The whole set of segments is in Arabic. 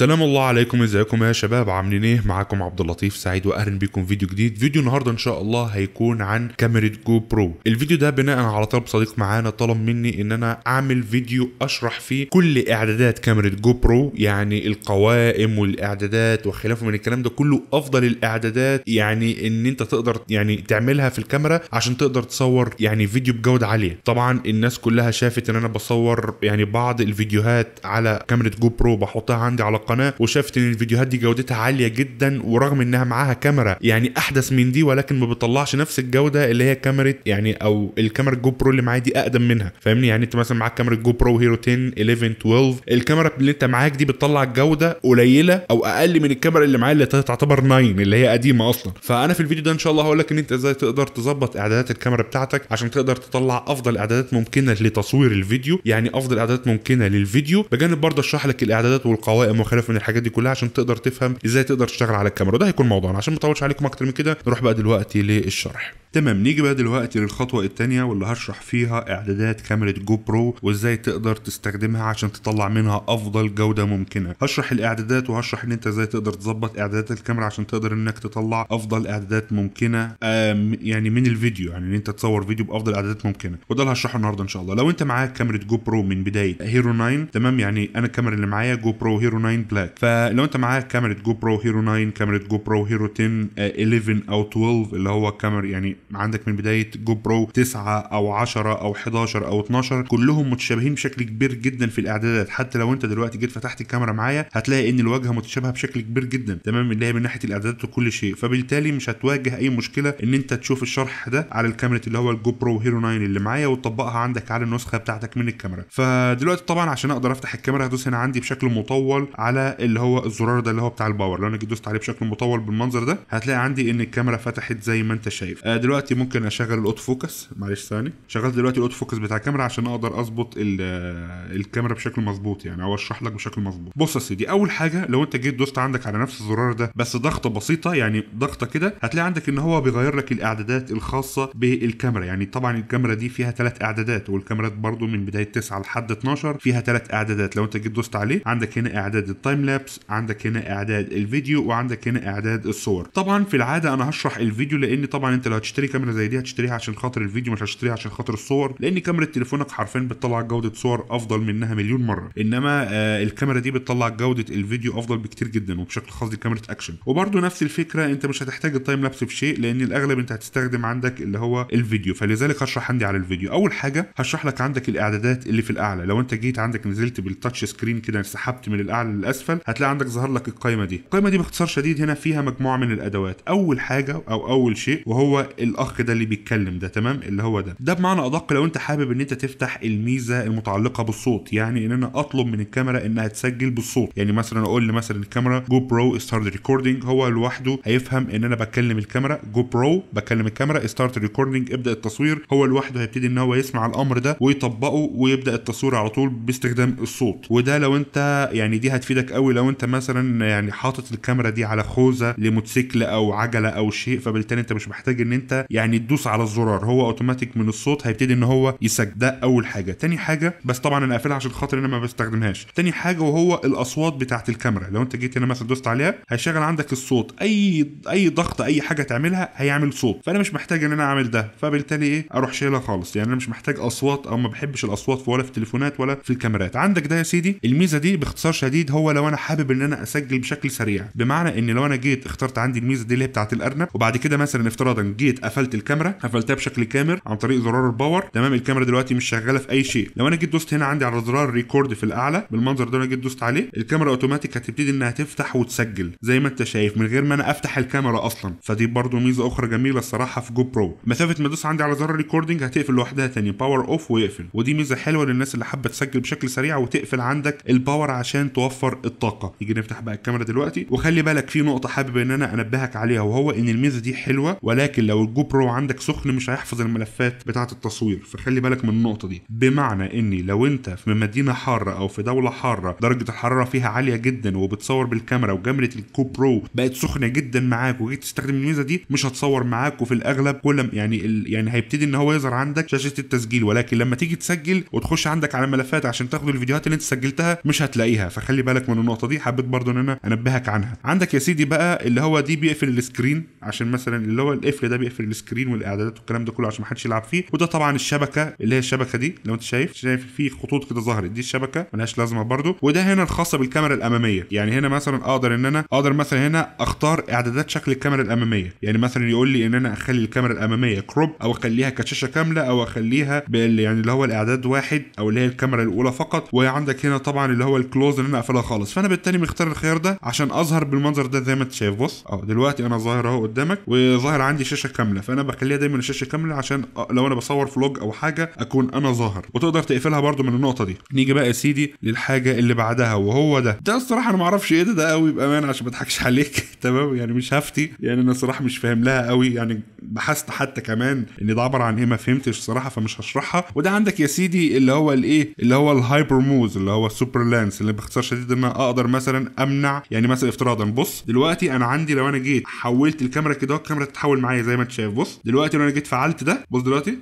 سلام الله عليكم ازيكم يا شباب عاملين ايه معاكم عبد اللطيف سعيد واهلا بيكم فيديو جديد فيديو النهارده ان شاء الله هيكون عن كاميرا جو برو الفيديو ده بناء على طلب صديق معانا طلب مني ان انا اعمل فيديو اشرح فيه كل اعدادات كاميرا جو برو يعني القوائم والاعدادات وخلافه من الكلام ده كله افضل الاعدادات يعني ان انت تقدر يعني تعملها في الكاميرا عشان تقدر تصور يعني فيديو بجوده عاليه طبعا الناس كلها شافت ان انا بصور يعني بعض الفيديوهات على كاميرا جو برو بحطها عندي على القناه وشافت ان الفيديوهات دي جودتها عاليه جدا ورغم انها معاها كاميرا يعني احدث من دي ولكن ما بتطلعش نفس الجوده اللي هي كاميرا يعني او الكاميرا الجو برو اللي معايا دي اقدم منها فاهمني يعني انت مثلا معاك كاميرا جو برو هيرو 10 11 12 الكاميرا اللي انت معاك دي بتطلع جوده قليله او اقل من الكاميرا اللي معايا اللي تعتبر 9 اللي هي قديمه اصلا فانا في الفيديو ده ان شاء الله هقول لك ان انت ازاي تقدر تظبط اعدادات الكاميرا بتاعتك عشان تقدر تطلع افضل اعدادات ممكنه لتصوير الفيديو يعني افضل اعدادات ممكنه للفيديو بجانب برضه اشرح لك الاعدادات والقوائم وخلال ومختلف من الحاجات دي كلها عشان تقدر تفهم ازاي تقدر تشتغل على الكاميرا وده هيكون موضوعنا عشان ما اطولش عليكم اكتر من كده نروح بقى دلوقتي للشرح تمام نيجي بقى دلوقتي للخطوه الثانيه واللي هشرح فيها اعدادات كاميرا جو برو وازاي تقدر تستخدمها عشان تطلع منها افضل جوده ممكنه هشرح الاعدادات وهشرح ان انت ازاي تقدر تظبط اعدادات الكاميرا عشان تقدر انك تطلع افضل اعدادات ممكنه يعني من الفيديو يعني ان انت تصور فيديو بافضل اعدادات ممكنه وده اللي هشرحه النهارده ان شاء الله لو انت معاك كاميرا جو برو من بدايه هيرو 9 تمام يعني انا الكاميرا اللي معايا جو برو هيرو 9 9 بلاك فلو انت معاك كاميرا جو برو هيرو 9 كاميرا جو برو هيرو 10 11 او 12 اللي هو كاميرا يعني عندك من بدايه جو برو 9 او 10 او 11 او 12 كلهم متشابهين بشكل كبير جدا في الاعدادات حتى لو انت دلوقتي جيت فتحت الكاميرا معايا هتلاقي ان الواجهه متشابهه بشكل كبير جدا تمام اللي هي من ناحيه الاعدادات وكل شيء فبالتالي مش هتواجه اي مشكله ان انت تشوف الشرح ده على الكاميرا اللي هو الجو برو هيرو 9 اللي معايا وتطبقها عندك على النسخه بتاعتك من الكاميرا فدلوقتي طبعا عشان اقدر افتح الكاميرا هدوس هنا عندي بشكل مطول على اللي هو الزرار ده اللي هو بتاع الباور لو انا جيت دوست عليه بشكل مطول بالمنظر ده هتلاقي عندي ان الكاميرا فتحت زي ما انت شايف آه دلوقتي ممكن اشغل الاوتو فوكس معلش ثاني شغلت دلوقتي الاوتو فوكس بتاع الكاميرا عشان اقدر اظبط آه، الكاميرا بشكل مظبوط يعني او اشرح لك بشكل مظبوط بص يا سيدي اول حاجه لو انت جيت دوست عندك على نفس الزرار ده بس ضغطه بسيطه يعني ضغطه كده هتلاقي عندك ان هو بيغير لك الاعدادات الخاصه بالكاميرا يعني طبعا الكاميرا دي فيها ثلاث اعدادات والكاميرات برضو من بدايه 9 لحد 12 فيها ثلاث اعدادات لو انت جيت دوست عليه عندك هنا اعداد التايم لابس عندك هنا اعداد الفيديو وعندك هنا اعداد الصور طبعا في العاده انا هشرح الفيديو لان طبعا انت لو هتشتري كاميرا زي دي هتشتريها عشان خاطر الفيديو مش هتشتريها عشان خاطر الصور لان كاميرا تليفونك حرفيا بتطلع جوده صور افضل منها مليون مره انما آه الكاميرا دي بتطلع جوده الفيديو افضل بكتير جدا وبشكل خاص دي كاميرا اكشن وبرده نفس الفكره انت مش هتحتاج التايم لابس في شيء لان الاغلب انت هتستخدم عندك اللي هو الفيديو فلذلك هشرح عندي على الفيديو اول حاجه هشرح لك عندك الاعدادات اللي في الاعلى لو انت جيت عندك نزلت بالتاتش سكرين كده سحبت من الاعلى للأسفل الاسفل هتلاقي عندك ظهر لك القائمه دي القائمه دي باختصار شديد هنا فيها مجموعه من الادوات اول حاجه او اول شيء وهو الاخ ده اللي بيتكلم ده تمام اللي هو ده ده بمعنى ادق لو انت حابب ان انت تفتح الميزه المتعلقه بالصوت يعني ان انا اطلب من الكاميرا انها تسجل بالصوت يعني مثلا اقول لمثلا الكاميرا جو برو ستارت ريكوردنج هو لوحده هيفهم ان انا بكلم الكاميرا جو برو بكلم الكاميرا ستارت ريكوردنج ابدا التصوير هو لوحده هيبتدي ان هو يسمع الامر ده ويطبقه ويبدا التصوير على طول باستخدام الصوت وده لو انت يعني دي هتفيدك هيفيدك قوي لو انت مثلا يعني حاطط الكاميرا دي على خوذه لموتوسيكل او عجله او شيء فبالتالي انت مش محتاج ان انت يعني تدوس على الزرار هو اوتوماتيك من الصوت هيبتدي ان هو يسجل ده اول حاجه تاني حاجه بس طبعا انا قافلها عشان خاطر انا ما بستخدمهاش تاني حاجه وهو الاصوات بتاعت الكاميرا لو انت جيت هنا مثلا دوست عليها هيشغل عندك الصوت اي اي ضغط اي حاجه تعملها هيعمل صوت فانا مش محتاج ان انا اعمل ده فبالتالي ايه اروح شايلها خالص يعني انا مش محتاج اصوات او ما بحبش الاصوات ولا في التليفونات ولا في الكاميرات عندك ده يا سيدي الميزه دي باختصار شديد هو لو انا حابب ان انا اسجل بشكل سريع بمعنى ان لو انا جيت اخترت عندي الميزه دي اللي هي بتاعه الارنب وبعد كده مثلا افتراضا جيت قفلت الكاميرا قفلتها بشكل كامل عن طريق زرار الباور تمام الكاميرا دلوقتي مش شغاله في اي شيء لو انا جيت دوست هنا عندي على زرار ريكورد في الاعلى بالمنظر ده انا جيت دوست عليه الكاميرا اوتوماتيك هتبتدي انها تفتح وتسجل زي ما انت شايف من غير ما انا افتح الكاميرا اصلا فدي برده ميزه اخرى جميله الصراحه في جو برو مسافه ما ادوس عندي على زرار ريكوردنج هتقفل لوحدها تاني باور اوف ويقفل ودي ميزه حلوه للناس اللي حابه تسجل بشكل سريع وتقفل عندك الباور عشان توفر الطاقه يجي نفتح بقى الكاميرا دلوقتي وخلي بالك في نقطه حابب ان انا انبهك عليها وهو ان الميزه دي حلوه ولكن لو الجو برو عندك سخن مش هيحفظ الملفات بتاعه التصوير فخلي بالك من النقطه دي بمعنى اني لو انت في مدينه حاره او في دوله حاره درجه الحراره فيها عاليه جدا وبتصور بالكاميرا وكاميرا الجو برو بقت سخنه جدا معاك وجيت تستخدم الميزه دي مش هتصور معاك وفي الاغلب كل يعني ال... يعني هيبتدي ان هو يظهر عندك شاشه التسجيل ولكن لما تيجي تسجل وتخش عندك على ملفات عشان تاخد الفيديوهات اللي انت سجلتها مش هتلاقيها فخلي بالك من النقطه دي حبيت برضو ان انا انبهك عنها عندك يا سيدي بقى اللي هو دي بيقفل السكرين عشان مثلا اللي هو القفل ده بيقفل السكرين والاعدادات والكلام ده كله عشان ما حدش يلعب فيه وده طبعا الشبكه اللي هي الشبكه دي لو انت شايف شايف في خطوط كده ظهرت دي الشبكه ملهاش لازمه برضو وده هنا الخاصه بالكاميرا الاماميه يعني هنا مثلا اقدر ان انا اقدر مثلا هنا اختار اعدادات شكل الكاميرا الاماميه يعني مثلا يقول لي ان انا اخلي الكاميرا الاماميه كروب او اخليها كشاشه كامله او اخليها يعني اللي هو الاعداد واحد او اللي هي الكاميرا الاولى فقط وعندك هنا طبعا اللي هو الكلوز ان انا اقفلها خالص فانا بالتالي مختار الخيار ده عشان اظهر بالمنظر ده زي ما انت شايف بص اه دلوقتي انا ظاهر اهو قدامك وظاهر عندي شاشه كامله فانا بخليها دايما الشاشه كامله عشان أه، لو انا بصور فلوج او حاجه اكون انا ظاهر وتقدر تقفلها برده من النقطه دي نيجي بقى يا سيدي للحاجه اللي بعدها وهو ده ده الصراحه انا ما اعرفش ايه ده ده قوي بامانه عشان ما اضحكش عليك تمام يعني مش هفتي يعني انا صراحه مش فاهم لها قوي يعني بحثت حتى كمان ان ده عباره عن ايه ما فهمتش الصراحه فمش هشرحها وده عندك يا سيدي اللي هو الايه اللي هو الهايبر موز اللي هو السوبر لانس اللي باختصار شديد ان اقدر مثلا امنع يعني مثلا افتراضا بص دلوقتي انا عندي لو انا جيت حولت الكاميرا كده الكاميرا تتحول معايا زي ما انت شايف بص دلوقتي لو انا جيت فعلت ده بص دلوقتي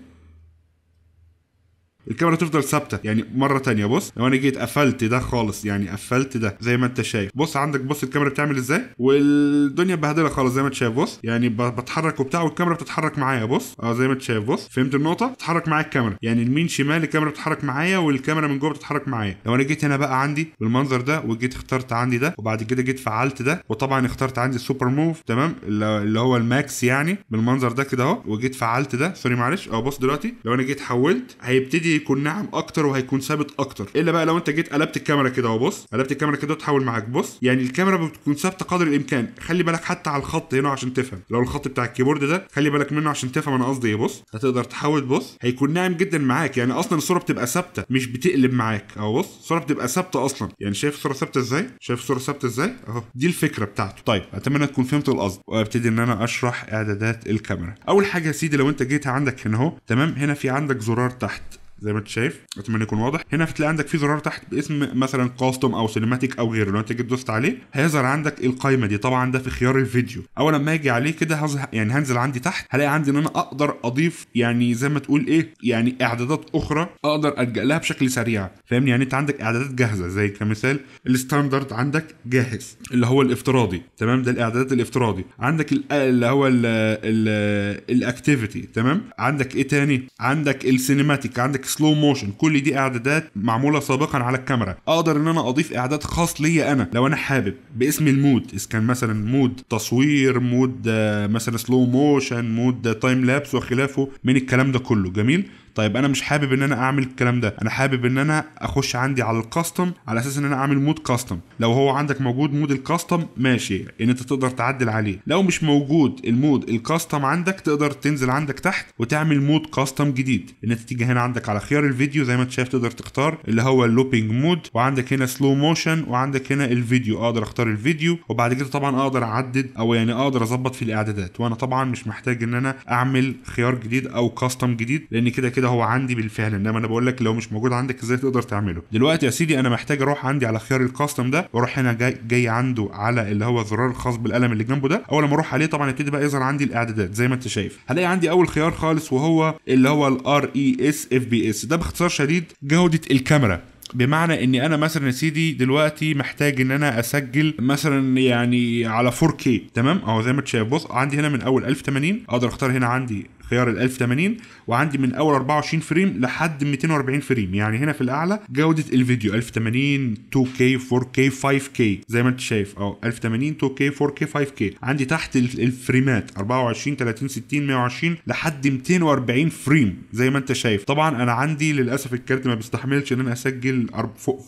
الكاميرا تفضل ثابته يعني مره تانية بص لو انا جيت قفلت ده خالص يعني قفلت ده زي ما انت شايف بص عندك بص الكاميرا بتعمل ازاي والدنيا بهدله خالص زي ما انت شايف بص يعني بتحرك وبتاع والكاميرا بتتحرك معايا بص اه زي ما انت شايف بص فهمت النقطه بتتحرك معايا الكاميرا يعني المين شمال الكاميرا بتتحرك معايا والكاميرا من جوه بتتحرك معايا لو انا جيت هنا بقى عندي بالمنظر ده وجيت اخترت عندي ده وبعد كده جيت فعلت ده وطبعا اخترت عندي السوبر موف تمام اللي هو الماكس يعني بالمنظر ده كده اهو وجيت فعلت ده سوري معلش اه بص دلوقتي لو انا جيت حولت هيبتدي هيكون ناعم اكتر وهيكون ثابت اكتر الا بقى لو انت جيت قلبت الكاميرا كده اهو بص قلبت الكاميرا كده وتحول معاك بص يعني الكاميرا بتكون ثابته قدر الامكان خلي بالك حتى على الخط هنا عشان تفهم لو الخط بتاع الكيبورد ده خلي بالك منه عشان تفهم انا قصدي ايه بص هتقدر تحول بص هيكون ناعم جدا معاك يعني اصلا الصوره بتبقى ثابته مش بتقلب معاك اهو بص الصوره بتبقى ثابته اصلا يعني شايف الصوره ثابته ازاي شايف الصوره ثابته ازاي اهو دي الفكره بتاعته طيب اتمنى تكون فهمت القصد وابتدي ان انا اشرح اعدادات الكاميرا اول حاجه يا سيدي لو انت جيت عندك هنا اهو تمام هنا في عندك زرار تحت زي ما انت شايف اتمنى يكون واضح هنا هتلاقي عندك في زرار تحت باسم مثلا كاستم او سينماتيك او غيره لو انت جيت دوست عليه هيظهر عندك القائمه دي طبعا ده في خيار الفيديو اول ما اجي عليه كده هز... يعني هنزل عندي تحت هلاقي عندي ان انا اقدر اضيف يعني زي ما تقول ايه يعني اعدادات اخرى اقدر الجا لها بشكل سريع فاهمني يعني انت عندك اعدادات جاهزه زي كمثال الستاندرد عندك جاهز اللي هو الافتراضي تمام ده الاعدادات الافتراضي عندك اللي هو الاكتيفيتي تمام عندك ايه تاني عندك السينماتيك عندك سلو موشن كل دي اعدادات معموله سابقا على الكاميرا اقدر ان انا اضيف اعداد خاص ليا انا لو انا حابب باسم المود اذا كان مثلا مود تصوير مود آه، مثلا سلو موشن مود تايم آه، لابس وخلافه من الكلام ده كله جميل طيب انا مش حابب ان انا اعمل الكلام ده انا حابب ان انا اخش عندي على الكاستم على اساس ان انا اعمل مود كاستم لو هو عندك موجود مود الكاستم ماشي ان انت تقدر تعدل عليه لو مش موجود المود الكاستم عندك تقدر تنزل عندك تحت وتعمل مود كاستم جديد ان انت تيجي هنا عندك على خيار الفيديو زي ما انت شايف تقدر تختار اللي هو اللوبينج مود وعندك هنا سلو موشن وعندك هنا الفيديو اقدر اختار الفيديو وبعد كده طبعا اقدر اعدد او يعني اقدر اظبط في الاعدادات وانا طبعا مش محتاج ان انا اعمل خيار جديد او كاستم جديد لان كده كده ده هو عندي بالفعل انما انا بقول لك لو مش موجود عندك ازاي تقدر تعمله دلوقتي يا سيدي انا محتاج اروح عندي على خيار الكاستم ده واروح هنا جاي, جاي عنده على اللي هو الزرار الخاص بالقلم اللي جنبه ده اول ما اروح عليه طبعا يبتدي بقى يظهر عندي الاعدادات زي ما انت شايف هلاقي عندي اول خيار خالص وهو اللي هو الار اي اس اف بي اس ده باختصار شديد جوده الكاميرا بمعنى اني انا مثلا يا سيدي دلوقتي محتاج ان انا اسجل مثلا يعني على 4K تمام اهو زي ما انت شايف بص عندي هنا من اول 1080 اقدر اختار هنا عندي خيار ال 1080 وعندي من اول 24 فريم لحد 240 فريم يعني هنا في الاعلى جوده الفيديو 1080 2K 4K 5K زي ما انت شايف اهو 1080 2K 4K 5K عندي تحت الفريمات 24 30 60 120 لحد 240 فريم زي ما انت شايف طبعا انا عندي للاسف الكارت ما بيستحملش ان انا اسجل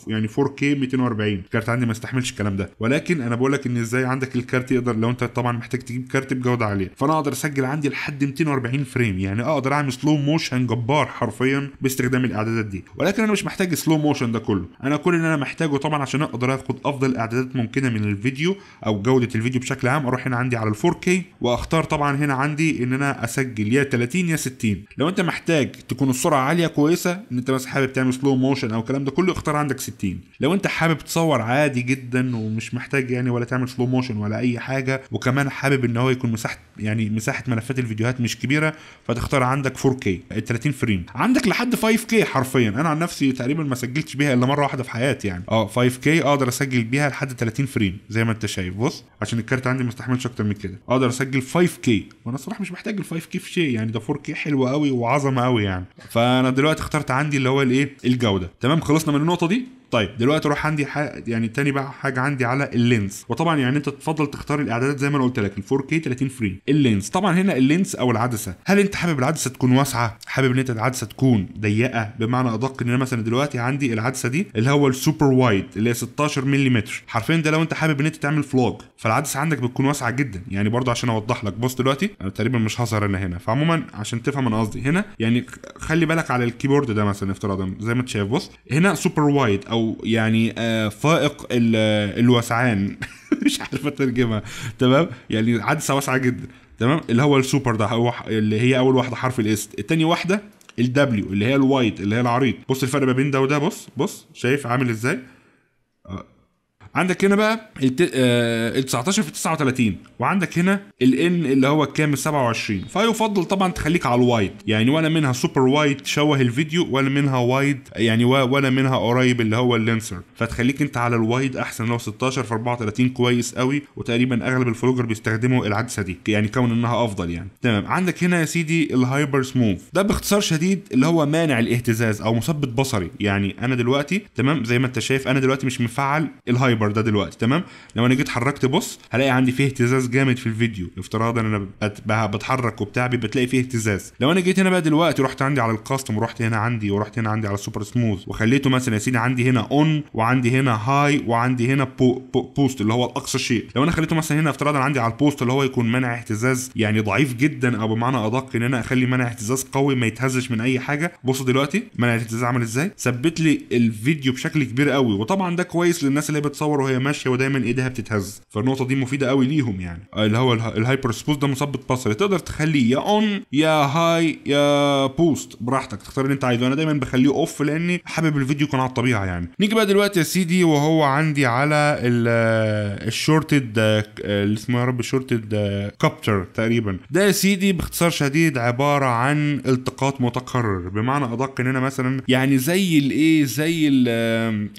يعني 4K 240 الكارت عندي ما يستحملش الكلام ده ولكن انا بقول لك ان ازاي عندك الكارت يقدر لو انت طبعا محتاج تجيب كارت بجوده عاليه فانا اقدر اسجل عندي لحد 240 فريم يعني اقدر اعمل سلو موشن جبار حرفيا باستخدام الاعدادات دي ولكن انا مش محتاج سلو موشن ده كله انا كل اللي انا محتاجه طبعا عشان اقدر اخد افضل اعدادات ممكنه من الفيديو او جوده الفيديو بشكل عام اروح هنا عندي على ال 4K واختار طبعا هنا عندي ان انا اسجل يا 30 يا 60 لو انت محتاج تكون السرعه عاليه كويسه ان انت بس حابب تعمل سلو موشن او الكلام ده كله اختار عندك 60 لو انت حابب تصور عادي جدا ومش محتاج يعني ولا تعمل سلو موشن ولا اي حاجه وكمان حابب ان هو يكون مساحه يعني مساحه ملفات الفيديوهات مش كبيره فتختار عندك 4K 30 فريم عندك لحد 5K حرفيا انا عن نفسي تقريبا ما سجلتش بيها الا مره واحده في حياتي يعني اه 5K اقدر اسجل بيها لحد 30 فريم زي ما انت شايف بص عشان الكارت عندي ما استحملش اكتر من كده اقدر اسجل 5K وانا الصراحه مش محتاج ال 5K في شيء يعني ده 4K حلو قوي وعظمه قوي يعني فانا دلوقتي اخترت عندي اللي هو الايه الجوده تمام خلصنا من النقطه دي طيب دلوقتي اروح عندي يعني تاني بقى حاجه عندي على اللينز وطبعا يعني انت تفضل تختار الاعدادات زي ما انا قلت لك ال 4K 30 فريم اللينز طبعا هنا اللينز او العدسه هل انت حابب العدسه تكون واسعه حابب ان انت العدسه تكون ضيقه بمعنى ادق ان انا مثلا دلوقتي عندي العدسه دي اللي هو السوبر وايد اللي هي 16 ملم حرفيا ده لو انت حابب ان انت تعمل فلوج فالعدسه عندك بتكون واسعه جدا يعني برضه عشان اوضح لك بص دلوقتي انا تقريبا مش هظهر انا هنا فعموما عشان تفهم انا قصدي هنا يعني خلي بالك على الكيبورد ده مثلا افتراضا زي ما انت شايف بص هنا سوبر وايد او او يعني آه، فائق الوسعان مش عارف اترجمها تمام يعني عدسه واسعه جدا تمام اللي هو السوبر ده هو اللي هي اول واحده حرف الاس التاني واحده الدبليو اللي هي الوايت اللي هي العريض بص الفرق ما بين ده وده بص بص شايف عامل ازاي عندك هنا بقى ال 19 آه، في 39 وعندك هنا الان اللي هو الكام 27 فيفضل طبعا تخليك على الوايد يعني ولا منها سوبر وايد شوه الفيديو ولا منها وايد يعني ولا منها قريب اللي هو اللينسر فتخليك انت على الوايد احسن لو 16 في 34 كويس قوي وتقريبا اغلب الفلوجر بيستخدموا العدسه دي يعني كون انها افضل يعني تمام عندك هنا يا سيدي الهايبر سموف ده باختصار شديد اللي هو مانع الاهتزاز او مثبت بصري يعني انا دلوقتي تمام زي ما انت شايف انا دلوقتي مش مفعل الهايبر الفايبر ده دلوقتي تمام لو انا جيت حركت بص هلاقي عندي فيه اهتزاز جامد في الفيديو افتراضا انا بتحرك وبتاع بتلاقي فيه اهتزاز لو انا جيت هنا بقى دلوقتي رحت عندي على الكاستم ورحت هنا عندي ورحت هنا عندي على السوبر سموث وخليته مثلا يا سيدي عندي هنا اون وعندي هنا هاي وعندي هنا بو بو بوست اللي هو الاقصى شيء لو انا خليته مثلا هنا افتراضا عندي على البوست اللي هو يكون منع اهتزاز يعني ضعيف جدا او بمعنى ادق ان انا اخلي منع اهتزاز قوي ما يتهزش من اي حاجه بصوا دلوقتي منع الاهتزاز عامل ازاي ثبت لي الفيديو بشكل كبير قوي وطبعا ده كويس للناس اللي بتصور بتتصور وهي ماشيه ودايما ايديها بتتهز فالنقطه دي مفيده قوي ليهم يعني اللي هو الهايبر سبوس ده مثبت بصري تقدر تخليه يا اون يا هاي يا بوست براحتك تختار اللي انت عايزه انا دايما بخليه اوف لاني حابب الفيديو يكون على الطبيعه يعني نيجي بقى دلوقتي يا سيدي وهو عندي على الشورتد اللي اسمه يا رب شورتد كابتر تقريبا ده يا سيدي باختصار شديد عباره عن التقاط متكرر بمعنى ادق ان انا مثلا يعني زي الايه زي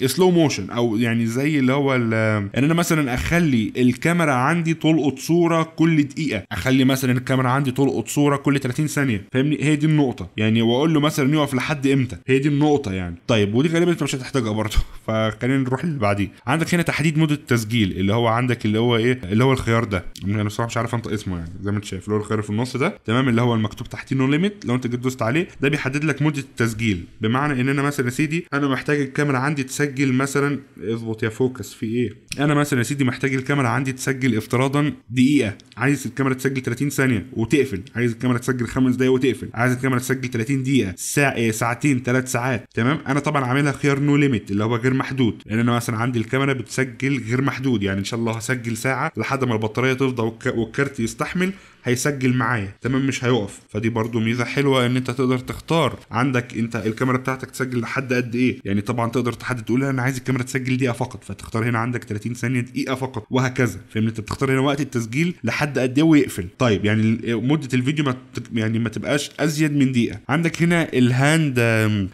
السلو موشن او يعني زي اللي هو هو آه، ان انا مثلا اخلي الكاميرا عندي تلقط صوره كل دقيقه اخلي مثلا الكاميرا عندي تلقط صوره كل 30 ثانيه فاهمني هي دي النقطه يعني واقول له مثلا يقف لحد امتى هي دي النقطه يعني طيب ودي غالبا انت مش هتحتاجها برضه فخلينا نروح اللي بعديه عندك هنا تحديد مده التسجيل اللي هو عندك اللي هو ايه اللي هو الخيار ده انا بصراحه مش عارف انطق اسمه يعني زي ما انت شايف اللي هو الخيار في النص ده تمام اللي هو المكتوب تحتيه نو ليميت لو انت جيت دوست عليه ده بيحدد لك مده التسجيل بمعنى ان انا مثلا يا سيدي انا محتاج الكاميرا عندي تسجل مثلا اظبط يا فوكس في ايه انا مثلا يا سيدي محتاج الكاميرا عندي تسجل افتراضا دقيقه عايز الكاميرا تسجل 30 ثانيه وتقفل عايز الكاميرا تسجل 5 دقايق وتقفل عايز الكاميرا تسجل 30 دقيقه ساعه آه، ساعتين ثلاث ساعات تمام انا طبعا عاملها خيار نو ليميت اللي هو غير محدود لان انا مثلا عندي الكاميرا بتسجل غير محدود يعني ان شاء الله هسجل ساعه لحد ما البطاريه تفضى والكارت يستحمل هيسجل معايا تمام مش هيقف فدي برضو ميزه حلوه ان انت تقدر تختار عندك انت الكاميرا بتاعتك تسجل لحد قد ايه يعني طبعا تقدر تحدد تقول انا عايز الكاميرا تسجل دقيقه فقط فتختار هنا عندك 30 ثانيه دقيقه فقط وهكذا فاهم انت بتختار هنا وقت التسجيل لحد قد ايه ويقفل طيب يعني مده الفيديو ما يعني ما تبقاش ازيد من دقيقه عندك هنا الهاند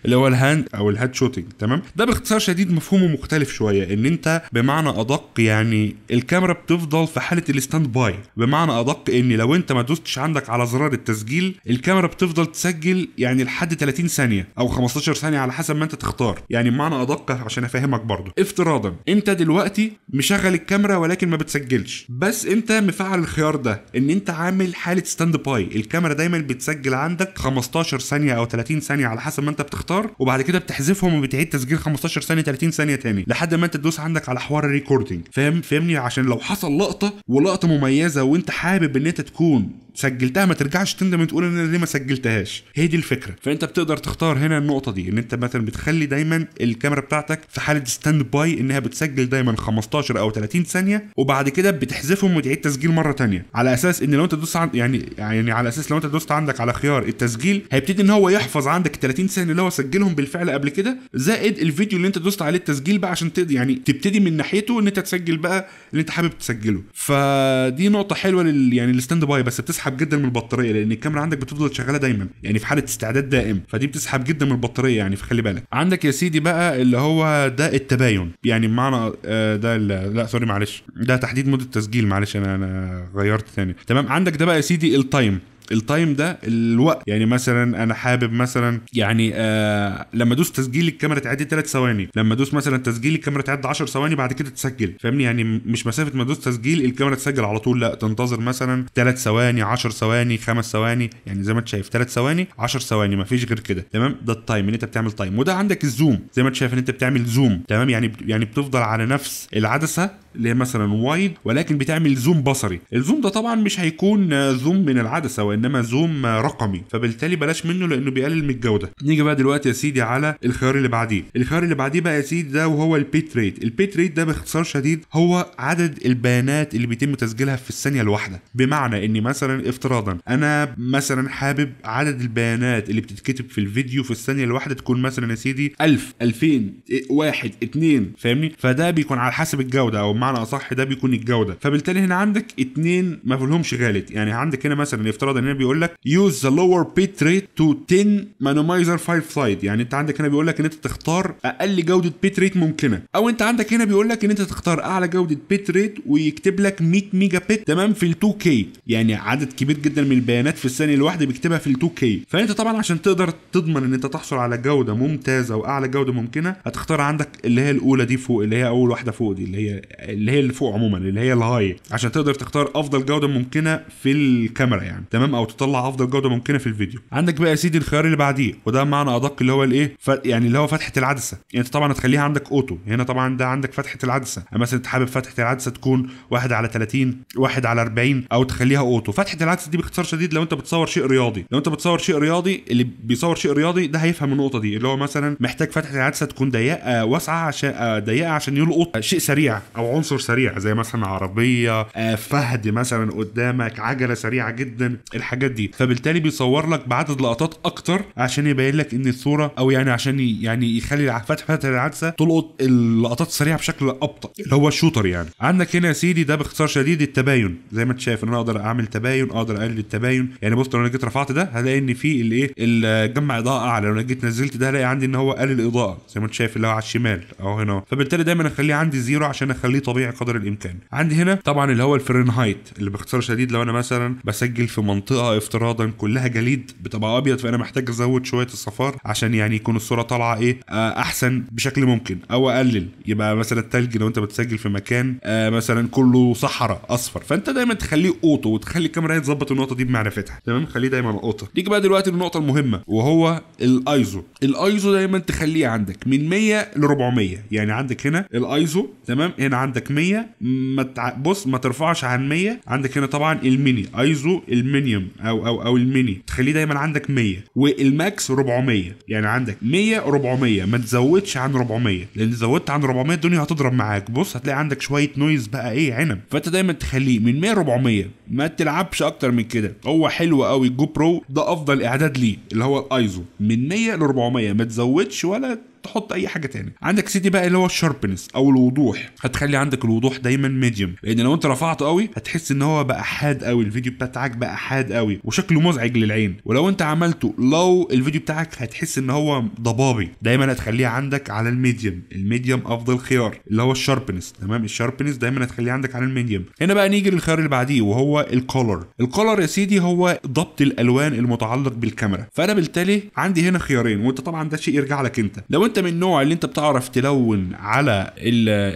اللي هو الهاند او الهاد شوتنج تمام ده باختصار شديد مفهومه مختلف شويه ان انت بمعنى ادق يعني الكاميرا بتفضل في حاله الستاند باي بمعنى ادق ان لو انت ما دوستش عندك على زرار التسجيل الكاميرا بتفضل تسجل يعني لحد 30 ثانيه او 15 ثانيه على حسب ما انت تختار يعني بمعنى ادق عشان افهمك برضه افتراضا انت دلوقتي مشغل الكاميرا ولكن ما بتسجلش بس انت مفعل الخيار ده ان انت عامل حاله ستاند باي الكاميرا دايما بتسجل عندك 15 ثانيه او 30 ثانيه على حسب ما انت بتختار وبعد كده بتحذفهم وبتعيد تسجيل 15 ثانيه 30 ثانيه تاني لحد ما انت تدوس عندك على حوار الريكوردنج فاهم فهمني عشان لو حصل لقطه ولقطه مميزه وانت حابب ان انت تكون bun سجلتها ما ترجعش تندم تقول ان انا ليه ما سجلتهاش هي دي الفكره فانت بتقدر تختار هنا النقطه دي ان انت مثلا بتخلي دايما الكاميرا بتاعتك في حاله ستاند باي انها بتسجل دايما 15 او 30 ثانيه وبعد كده بتحذفهم وتعيد تسجيل مره ثانيه على اساس ان لو انت دوست عن... يعني يعني على اساس لو انت دوست عندك على خيار التسجيل هيبتدي ان هو يحفظ عندك 30 ثانيه اللي هو سجلهم بالفعل قبل كده زائد الفيديو اللي انت دوست عليه التسجيل بقى عشان تقدر يعني تبتدي من ناحيته ان انت تسجل بقى اللي انت حابب تسجله فدي نقطه حلوه لل يعني الستاند باي بس بتسحب بتسحب جدا من البطاريه لان الكاميرا عندك بتفضل شغاله دايما يعني في حاله استعداد دائم فدي بتسحب جدا من البطاريه يعني فخلي بالك عندك يا سيدي بقى اللي هو ده التباين يعني بمعنى آه، ده لا سوري معلش ده تحديد مده تسجيل معلش انا انا غيرت ثاني تمام عندك ده بقى يا سيدي التايم التايم ده الوقت يعني مثلا انا حابب مثلا يعني آه لما ادوس تسجيل الكاميرا تعدي 3 ثواني لما ادوس مثلا تسجيل الكاميرا تعدي 10 ثواني بعد كده تسجل فاهمني يعني مش مسافه ما ادوس تسجيل الكاميرا تسجل على طول لا تنتظر مثلا 3 ثواني 10 ثواني 5 ثواني يعني زي ما انت شايف 3 ثواني 10 ثواني ما فيش غير كده تمام ده التايم ان انت بتعمل تايم وده عندك الزوم زي ما انت شايف ان انت بتعمل زوم تمام يعني يعني بتفضل على نفس العدسه اللي هي مثلا وايد ولكن بتعمل زوم بصري الزوم ده طبعا مش هيكون زوم من العدسه وانما زوم رقمي فبالتالي بلاش منه لانه بيقلل من الجوده نيجي بقى دلوقتي يا سيدي على الخيار اللي بعديه الخيار اللي بعديه بقى يا سيدي ده وهو البيت ريت البيت ريت ده باختصار شديد هو عدد البيانات اللي بيتم تسجيلها في الثانيه الواحده بمعنى ان مثلا افتراضا انا مثلا حابب عدد البيانات اللي بتتكتب في الفيديو في الثانيه الواحده تكون مثلا يا سيدي 1000 2000 1 2 فاهمني فده بيكون على حسب الجوده او مع بمعنى اصح ده بيكون الجوده فبالتالي هنا عندك اثنين ما فيهمش غالط يعني عندك هنا مثلا يفترض ان هنا بيقول لك يوز ذا لور بيت ريت تو 10 مانومايزر 5 سايد يعني انت عندك هنا بيقول لك ان انت تختار اقل جوده بيت ريت ممكنه او انت عندك هنا بيقول لك ان انت تختار اعلى جوده بيت ريت ويكتب لك 100 ميجا بت تمام في ال 2 كي يعني عدد كبير جدا من البيانات في الثانيه الواحده بيكتبها في ال 2 كي فانت طبعا عشان تقدر تضمن ان انت تحصل على جوده ممتازه واعلى جوده ممكنه هتختار عندك اللي هي الاولى دي فوق اللي هي اول واحده فوق دي اللي هي اللي هي اللي فوق عموما اللي هي الهاي عشان تقدر تختار افضل جوده ممكنه في الكاميرا يعني تمام او تطلع افضل جوده ممكنه في الفيديو عندك بقى يا سيدي الخيار اللي بعديه وده معنى ادق اللي هو الايه يعني اللي هو فتحه العدسه يعني انت طبعا هتخليها عندك اوتو هنا طبعا ده عندك فتحه العدسه يعني مثلا انت حابب فتحه العدسه تكون واحد على 30 واحد على 40 او تخليها اوتو فتحه العدسه دي باختصار شديد لو انت بتصور شيء رياضي لو انت بتصور شيء رياضي اللي بيصور شيء رياضي ده هيفهم النقطه دي اللي هو مثلا محتاج فتحه العدسه تكون ضيقه واسعه عشان آه، ضيقه عشان يلقط شيء سريع او عنصر سريع زي مثلا عربيه آه، فهد مثلا قدامك عجله سريعه جدا الحاجات دي فبالتالي بيصور لك بعدد لقطات اكتر عشان يبين لك ان الصوره او يعني عشان يعني يخلي فتح فتح العدسه تلقط اللقطات السريعه بشكل ابطا اللي هو الشوتر يعني عندك هنا يا سيدي ده باختصار شديد التباين زي ما انت شايف ان انا اقدر اعمل تباين اقدر اقلل التباين يعني بص لو انا جيت رفعت ده هلاقي ان في الايه جمع اضاءه اعلى لو انا جيت نزلت ده هلاقي عندي ان هو قلل الاضاءه زي ما انت شايف اللي هو على الشمال اهو هنا فبالتالي دايما اخليه عندي زيرو عشان اخليه طبيعي قدر الامكان عندي هنا طبعا اللي هو الفرنهايت اللي باختصار شديد لو انا مثلا بسجل في منطقه افتراضا كلها جليد بطبقه ابيض فانا محتاج ازود شويه الصفار عشان يعني يكون الصوره طالعه ايه آه، احسن بشكل ممكن او اقلل يبقى مثلا التلج لو انت بتسجل في مكان آه، مثلا كله صحراء اصفر فانت دايما تخليه اوتو وتخلي الكاميرا هي تظبط النقطه دي بمعرفتها تمام خليه دايما اوتو نيجي بقى دلوقتي للنقطه المهمه وهو الايزو الايزو دايما تخليه عندك من 100 ل 400 يعني عندك هنا الايزو تمام هنا عندك عندك 100 ما تع... بص ما ترفعش عن 100 عندك هنا طبعا الميني ايزو المينيوم او او او الميني تخليه دايما عندك 100 والماكس 400 يعني عندك 100 400 ما تزودش عن 400 لان زودت عن 400 الدنيا هتضرب معاك بص هتلاقي عندك شويه نويز بقى ايه عنب فانت دايما تخليه من 100 400 ما تلعبش اكتر من كده هو حلو قوي الجو برو ده افضل اعداد ليه اللي هو الايزو من 100 ل 400 ما تزودش ولا تحط اي حاجه تاني عندك سيدي بقى اللي هو الشاربنس او الوضوح هتخلي عندك الوضوح دايما ميديوم لان لو انت رفعته قوي هتحس ان هو بقى حاد قوي الفيديو بتاعك بقى حاد قوي وشكله مزعج للعين ولو انت عملته لو الفيديو بتاعك هتحس ان هو ضبابي دايما هتخليه عندك على الميديوم الميديوم افضل خيار اللي هو الشاربنس تمام الشاربنس دايما هتخليه عندك على الميديوم هنا بقى نيجي للخيار اللي بعديه وهو الكولر الكولر يا سيدي هو ضبط الالوان المتعلق بالكاميرا فانا بالتالي عندي هنا خيارين وانت طبعا ده شيء يرجع لك انت لو انت من النوع اللي انت بتعرف تلون على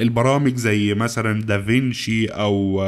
البرامج زي مثلا دافينشي او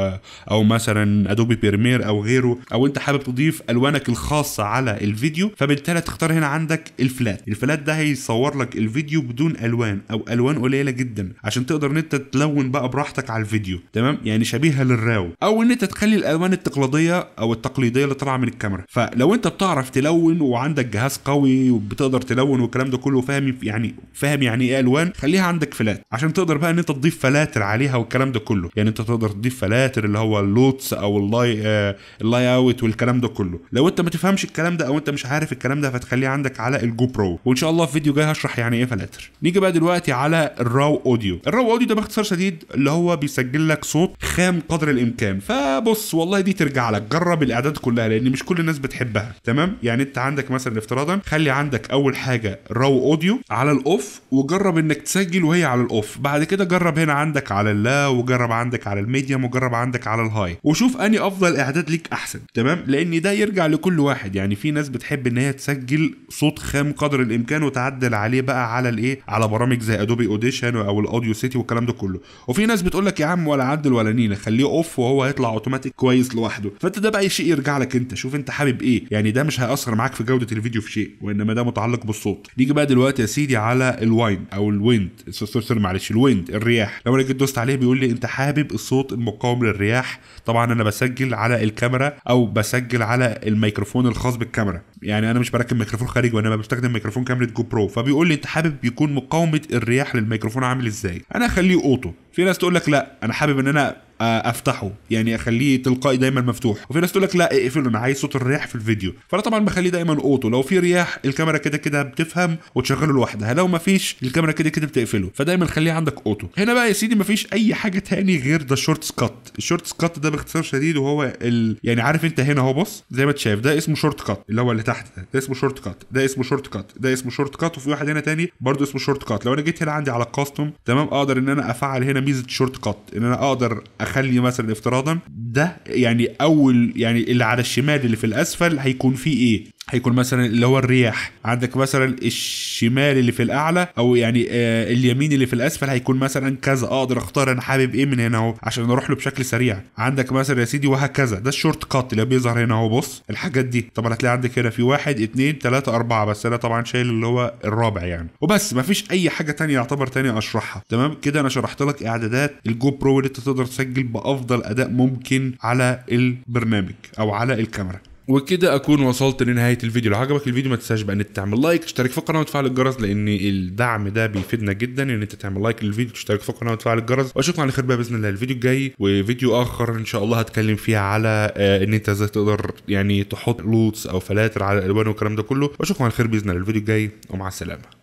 او مثلا ادوبي بريمير او غيره او انت حابب تضيف الوانك الخاصه على الفيديو فبالتالي تختار هنا عندك الفلات الفلات ده هيصور لك الفيديو بدون الوان او الوان قليله جدا عشان تقدر ان انت تلون بقى براحتك على الفيديو تمام يعني شبيهه للراو او ان انت تخلي الالوان التقليديه او التقليديه اللي طالعه من الكاميرا فلو انت بتعرف تلون وعندك جهاز قوي وبتقدر تلون والكلام ده كله فاهم يعني فاهم يعني ايه الوان خليها عندك فلات عشان تقدر بقى ان انت تضيف فلاتر عليها والكلام ده كله يعني انت تقدر تضيف فلاتر اللي هو اللوتس او اللاي آه اللاي اوت والكلام ده كله لو انت ما تفهمش الكلام ده او انت مش عارف الكلام ده فتخليه عندك على الجو برو وان شاء الله في فيديو جاي هشرح يعني ايه فلاتر نيجي بقى دلوقتي على الراو اوديو الراو اوديو ده باختصار شديد اللي هو بيسجل لك صوت خام قدر الامكان فبص والله دي ترجع لك جرب الاعداد كلها لان مش كل الناس بتحبها تمام يعني انت عندك مثلا افتراضا خلي عندك اول حاجه راو اوديو على الاو الاوف وجرب انك تسجل وهي على الاوف بعد كده جرب هنا عندك على اللا وجرب عندك على الميديم وجرب عندك على الهاي وشوف اني افضل اعداد ليك احسن تمام لان ده يرجع لكل واحد يعني في ناس بتحب ان هي تسجل صوت خام قدر الامكان وتعدل عليه بقى على الايه على برامج زي ادوبي اوديشن او الاوديو سيتي والكلام ده كله وفي ناس بتقول لك يا عم ولا عدل ولا نينا خليه اوف وهو هيطلع اوتوماتيك كويس لوحده فانت ده بقى شيء يرجع لك انت شوف انت حابب ايه يعني ده مش هياثر معاك في جوده الفيديو في شيء وانما ده متعلق بالصوت نيجي بقى دلوقتي يا سيدي على على الواين او الويند سوري معلش الويند الرياح لو انا جيت دوست عليه بيقول لي انت حابب الصوت المقاوم للرياح طبعا انا بسجل على الكاميرا او بسجل على الميكروفون الخاص بالكاميرا يعني انا مش بركب ميكروفون خارجي وانا بستخدم ميكروفون كاميرا جو برو فبيقول لي انت حابب يكون مقاومه الرياح للميكروفون عامل ازاي انا اخليه اوتو في ناس تقول لك لا انا حابب ان انا آه، افتحه يعني اخليه تلقائي دايما مفتوح وفي ناس تقول لك لا اقفله انا عايز صوت الرياح في الفيديو فانا طبعا بخليه دايما اوتو لو في رياح الكاميرا كده كده بتفهم وتشغله لوحدها لو ما فيش الكاميرا كده كده بتقفله فدايما خليه عندك اوتو هنا بقى يا سيدي ما فيش اي حاجه تاني غير ده شورت كات الشورت كات ده باختصار شديد وهو ال... يعني عارف انت هنا اهو بص زي ما تشاف ده اسمه شورت كات اللي هو اللي تحت ده ده اسمه شورت كات ده اسمه شورت كات ده اسمه شورت كات وفي واحد هنا تاني برده اسمه شورت كات لو انا جيت هنا عندي على كاستم تمام اقدر ان انا افعل هنا ميزه شورت كات ان انا اقدر اخلي مثلا افتراضا ده يعني اول يعني اللي على الشمال اللي في الاسفل هيكون فيه ايه هيكون مثلا اللي هو الرياح عندك مثلا الشمال اللي في الاعلى او يعني آه اليمين اللي في الاسفل هيكون مثلا كذا اقدر اختار انا حابب ايه من هنا اهو عشان اروح له بشكل سريع عندك مثلا يا سيدي وهكذا ده الشورت كات اللي بيظهر هنا اهو بص الحاجات دي طبعا هتلاقي عندك هنا في واحد اثنين ثلاثة اربعه بس انا طبعا شايل اللي هو الرابع يعني وبس مفيش اي حاجه تانية يعتبر تانية اشرحها تمام كده انا شرحت لك اعدادات الجو برو اللي انت تقدر تسجل بافضل اداء ممكن على البرنامج او على الكاميرا وكده اكون وصلت لنهايه الفيديو لو عجبك الفيديو ما تنساش بقى ان انت تعمل لايك اشترك في القناه وتفعل الجرس لان الدعم ده بيفيدنا جدا ان انت تعمل لايك للفيديو تشترك في القناه وتفعل الجرس واشوفكم على خير بقى باذن الله الفيديو الجاي وفيديو اخر ان شاء الله هتكلم فيه على آه، ان انت ازاي تقدر يعني تحط لوتس او فلاتر على الالوان والكلام ده كله واشوفكم على خير باذن الله الفيديو الجاي ومع السلامه